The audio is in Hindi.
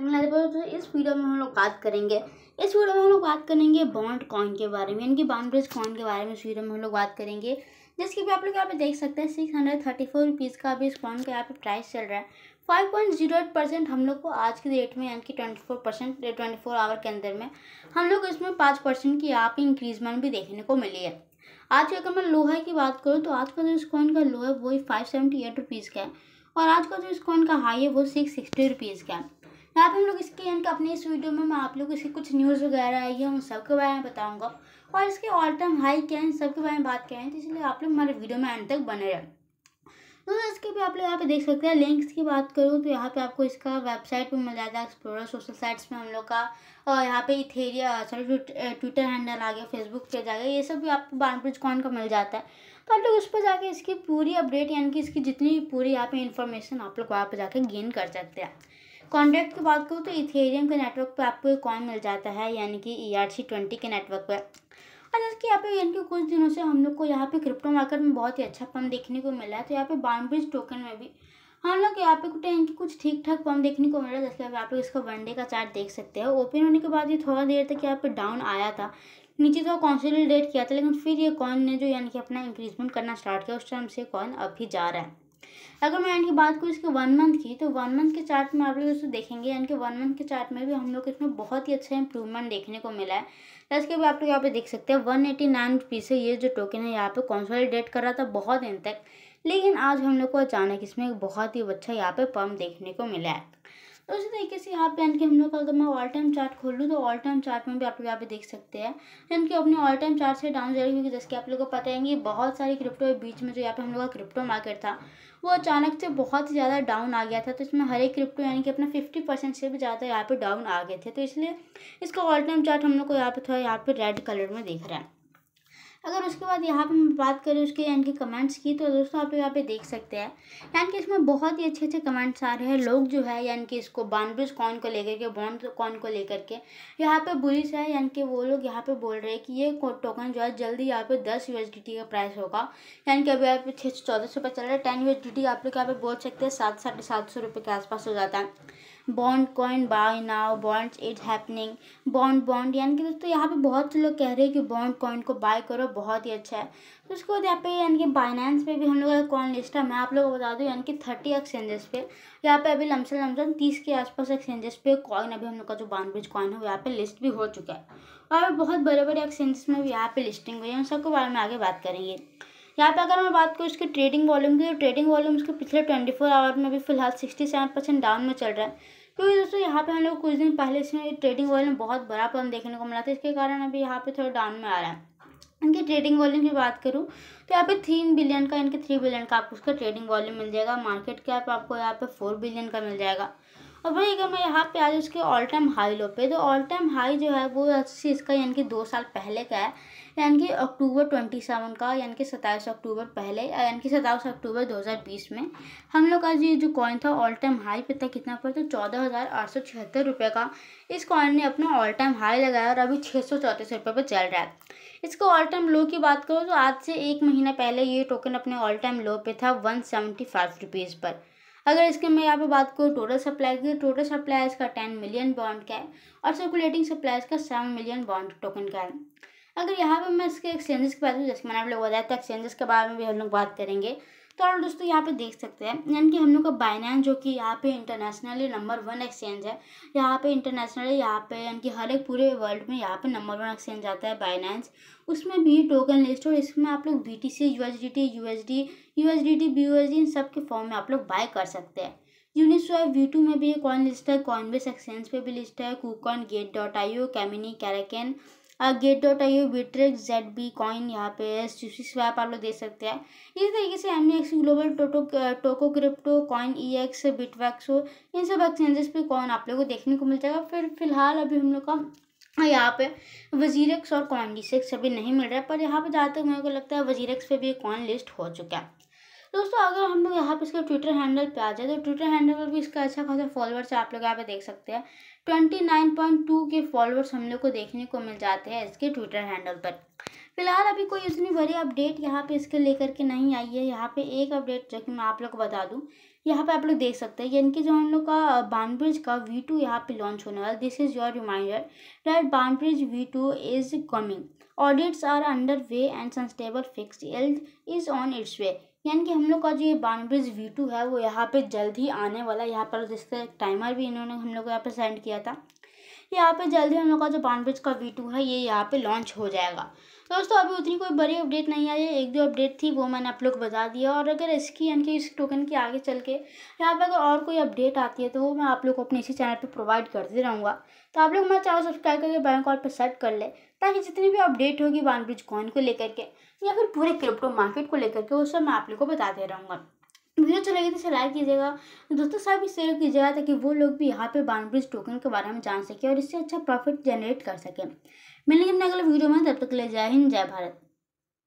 तो इस वीडियो में हम लोग बात करेंगे इस वीडियो में हम लोग बात करेंगे बॉन्ड कॉइन के बारे में यानी कि बॉन्ड ब्रिज कॉइन के बारे में इस वीडियो में हम लोग बात करेंगे जिसके भी आप लोग यहाँ पे देख सकते हैं six hundred thirty four rupees का अभी इस कॉइन का यहाँ पे प्राइस चल रहा है five point zero eight percent हम लोग को आज के डेट में यानी कि twenty four percent twenty four hour के अंदर में हम लोग इसमें पाँच परसेंट की यहाँ पे इंक्रीजमेंट भी देखने को मिली है आज अगर मैं लोहे की बात करूँ तो आज का जो इस कॉइन का लो है वो फाइव सेवेंटी एट रुपीज़ का है और आज का जो इस कॉइन का हाई है वो सिक्स सिक्सटी रुपीज़ का है यहाँ तो पे हम लोग इसके यानी कि अपने इस वीडियो में मैं आप लोग इसकी कुछ न्यूज़ वगैरह आई है उन सब के बारे में बताऊँगा और इसके ऑल टाइम हाई क्या है सबके सब के बारे में बात करें तो इसलिए आप लोग हमारे वीडियो में एंड तक बने रहें तो दोस्तों इसके भी आप लोग यहाँ पे देख सकते हैं लिंक्स की बात करूँ तो यहाँ पे आपको इसका वेबसाइट पे मिल जाता है एक्सप्लोरर सोशल साइट्स में हम लोग का और यहाँ पे इथेरिया सॉरी ट्विटर हैंडल आ गया फेसबुक पेज आ गया ये सब भी आपको बानब्रिज कॉन का मिल जाता है तो आप लोग उस पर जाके इसकी पूरी अपडेट यानी कि इसकी जितनी पूरी यहाँ पे इन्फॉर्मेशन आप लोग वहाँ पर जाकर गेन कर सकते हैं कॉन्ट्रैक्ट की बात करूँ तो इथेरियम के नेटवर्क पर आपको कॉइन मिल जाता है यानी कि ई आर सी ट्वेंटी के नेटवर्क पर और जैसे कि यहाँ पे यानी कि कुछ दिनों से हम लोग को यहाँ पे क्रिप्टो मार्केट में बहुत ही अच्छा पम देखने को मिला है तो यहाँ पे बाउंड्रीज टोकन में भी हम लोग यहाँ पे कुछ कुछ ठीक ठाक पम देखने को मिला जैसे आप यहाँ पे इसका वनडे का चार्ट देख सकते हो ओपन होने के बाद ये थोड़ा देर तक यहाँ पे डाउन आया था नीचे तो कॉन्सोलिडेट किया था लेकिन फिर ये कॉइन ने जो यानी कि अपना इंक्रीजमेंट करना स्टार्ट किया उस टाइम से कॉइन अभी जा रहा है अगर मैं यानी कि बात करूँ इसके वन मंथ की तो वन मंथ के चार्ट में आप लोग इसको देखेंगे यानी कि वन मंथ के चार्ट में भी हम लोग इसमें बहुत ही अच्छा इंप्रूवमेंट देखने को मिला है प्लस के भी आप लोग यहाँ पे देख सकते हैं वन एटी नाइन रुपीज़ से ये जो टोकन है यहाँ पे कॉन्सोलिडेट कर रहा था बहुत दिन तक लेकिन आज हम लोग को अचानक इसमें बहुत ही अच्छा यहाँ पे पम्प देखने को मिला है तो उसी तरीके से यहाँ पे यानी कि हम लोग अगर मैं ऑल टाइम चार्ट खोल लूँ तो ऑल टाइम चार्ट में भी आप लोग यहाँ पे देख सकते हैं यानी कि अपने ऑल टाइम चार्ट से डाउन जा रही क्योंकि जैसे कि आप लोगों को पता है कि बहुत सारी क्रिप्टो बीच में जो यहाँ पे हम लोग का क्रिप्टो मार्केट था वो अचानक से बहुत ही ज़्यादा डाउन आ गया था तो इसमें हर एक क्रिप्टो यानी कि अपना फिफ्टी परसेंट से भी ज़्यादा यहाँ पर डाउन आ गए थे तो इसलिए इसका ऑल टाइम चार्ट हम लोग को यहाँ पर थोड़ा यहाँ पर रेड कलर में दिख रहा है अगर उसके बाद यहाँ पे मैं बात करें उसके यानी कि कमेंट्स की तो दोस्तों आप यहाँ पे देख सकते हैं यानी कि इसमें बहुत ही अच्छे अच्छे कमेंट्स आ रहे हैं लोग जो है यानी कि इसको बॉन्ड्रिज कॉन को लेकर के बॉन्ड कौन को लेकर के यहाँ पे बुलिस है यानी कि वो लोग यहाँ पे बोल रहे हैं कि ये टोकन जो है जल्दी यहाँ पे दस यू का प्राइस होगा यानी कि अभी यहाँ पे छः सौ चौदह सौ रुपये चल रहा है टेन यू आप लोग यहाँ पे बोल सकते हैं सात साढ़े सात सौ रुपये के आसपास हो जाता है bond coin buy now bonds is happening bond bond यानी कि दोस्तों यहाँ पे बहुत से लोग कह रहे हैं कि बॉन्ड कॉइन को बाय करो बहुत ही अच्छा है तो उसके बाद यहाँ पे यानी कि बाइनेंस पे भी हम लोग का कॉइन लिस्ट है मैं आप लोगों को बता दूँ यानी कि थर्टी एक्सचेंजेस पे यहाँ पे अभी लमसम लमसम तीस के आसपास एक्सचेंजेस पे कॉइन अभी हम लोग का जो बॉन्ड्रिज कॉइन है वो यहाँ पे लिस्ट भी हो चुका है और बहुत बड़े बड़े एक्सचेंजेस में भी यहाँ पे लिस्टिंग हुई है उन सबके बारे में आगे बात करेंगे यहाँ पे अगर मैं बात करूँ इसके ट्रेडिंग वॉल्यूम की तो ट्रेडिंग वॉल्यूम इसके पिछले ट्वेंटी फोर आवर में भी फिलहाल सिक्सटी सेवन परसेंट डाउन में चल रहा है क्योंकि दोस्तों यहाँ पे हम लोग कुछ दिन पहले इसमें ट्रेडिंग वॉल्यूम बहुत बड़ा पन देखने को मिला था इसके कारण अभी यहाँ पे थोड़ा डाउन में आ रहा है इनकी ट्रेडिंग वॉल्यूम की बात करूँ तो यहाँ पे तीन बिलियन का इनके थ्री बिलियन का आपको उसका ट्रेडिंग वॉल्यूम मिल जाएगा मार्केट कैप आपको यहाँ पे फोर बिलियन का मिल जाएगा और भाई अगर मैं यहाँ पे आ जाऊँ इसके ऑल टाइम हाई लो पे तो ऑल टाइम हाई जो है वो अच्छी इसका यानी कि दो साल पहले का है यानी कि अक्टूबर ट्वेंटी सेवन का यानी कि सत्ताईस अक्टूबर पहले यानी कि सत्ताईस अक्टूबर दो हज़ार बीस में हम लोग का ये जो कॉइन था ऑल टाइम हाई पे था कितना पर तो चौदह हज़ार आठ सौ छिहत्तर रुपये का इस कॉइन ने अपना ऑल टाइम हाई लगाया और अभी छः सौ चौंतीस रुपये पर चल रहा है इसको ऑल टाइम लो की बात करो तो आज से एक महीना पहले ये टोकन अपने ऑल टाइम लो पे था वन सेवेंटी फाइव रुपीज़ पर अगर इसके मैं यहाँ पे बात करूँ टोटल सप्लाई की टोटल सप्लाई इसका टेन मिलियन बॉन्ड का है और सर्कुलेटिंग सप्लाई इसका सेवन मिलियन बॉन्ड टोकन का है अगर यहाँ पे मैं इसके एक्सचेंजेस की बात करूँ जैसे मैंने आप लोग बताया था एक्सचेंजेस के बारे में भी हम लोग बात करेंगे कारण तो दोस्तों यहाँ पे देख सकते हैं यानी कि हम लोग का बाइनान जो कि यहाँ पे इंटरनेशनली नंबर वन एक्सचेंज है यहाँ पे इंटरनेशनली यहाँ पे यानी कि हर एक पूरे वर्ल्ड में यहाँ पे नंबर वन एक्सचेंज आता है बाइनेंस उसमें भी टोकन लिस्ट और इसमें आप लोग B T C U S D T U S D U S D T B U S D इन सब के फॉर्म में आप लोग बाय कर सकते हैं यूनिस्वैप वी टू में भी ये कॉइन लिस्ट है कॉइनबेस एक्सचेंज पे भी लिस्ट है KuCoin Gate dot I O Gemini Kraken Gate dot I Bittrex Z B coin यहाँ पे सी स्वैप आप लोग देख सकते हैं इसी तरीके से एम एक्स ग्लोबल टोटो टोको क्रिप्टो कॉइन ई एक्स हो इन सब एक्सचेंजेस पे कॉइन आप लोग को देखने को मिल जाएगा फिर फिलहाल अभी हम लोग का यहाँ पे वजीरक्स और कॉइन डी सेक्स अभी नहीं मिल रहा है पर यहाँ पे जहाँ तक मेरे को लगता है वजीरक्स पे भी कॉइन लिस्ट हो चुका है दोस्तों अगर हम लोग यहाँ पे इसके ट्विटर हैंडल पे आ जाए तो ट्विटर हैंडल पर भी इसका अच्छा खासा फॉलोअर्स आप लोग यहाँ पे देख सकते हैं twenty nine point two K followers हम लोग को देखने को मिल जाते हैं इसके ट्विटर हैंडल पर फिलहाल अभी कोई इतनी बड़ी अपडेट यहाँ पे इसके लेकर के नहीं आई है यहाँ पे एक अपडेट जो कि मैं आप लोग को बता दूँ यहाँ पे आप लोग देख सकते हैं यानी कि जो हम लोग का बानब्रिज का वी टू यहाँ पर लॉन्च होने वाला this is your reminder date Bondbridge V two is coming audits are under way and sunstable fix health is on its way यानी कि हम लोग का जो ये बानब्रिज वी टू है वो यहाँ पे जल्द ही आने वाला है यहाँ पर जिसका टाइमर भी इन्होंने हम लोग को यहाँ पर सेंड किया था यहाँ पे जल्दी हम लोग का जो बानवेज का वी टू है ये यहाँ पे लॉन्च हो जाएगा तो दोस्तों अभी उतनी कोई बड़ी अपडेट नहीं आई है एक दो अपडेट थी वो मैंने आप लोग बता दिया और अगर इसकी यानी कि इस टोकन के आगे चल के यहाँ पर अगर और कोई अपडेट आती है तो वो मैं आप लोग को अपने इसी चैनल पर प्रोवाइड करते रहूँगा तो आप लोग मैं चैनल सब्सक्राइब करके बैंक और पर सेट कर ले ताकि जितनी भी अपडेट होगी ब्रिज कॉइन को लेकर के या फिर पूरे क्रिप्टो मार्केट को लेकर के वो सब मैं आप लोग को बताते रहूँगा वीडियो तो अच्छा लगे तो इसे लाइक कीजिएगा दोस्तों साथ भी शेयर कीजिएगा ताकि वो लोग भी यहाँ पे बानब्रिज टोकन के बारे में जान सके और इससे अच्छा प्रॉफिट जनरेट कर सकें मिलेंगे अपने अगले वीडियो में तब तक ले जय हिंद जय भारत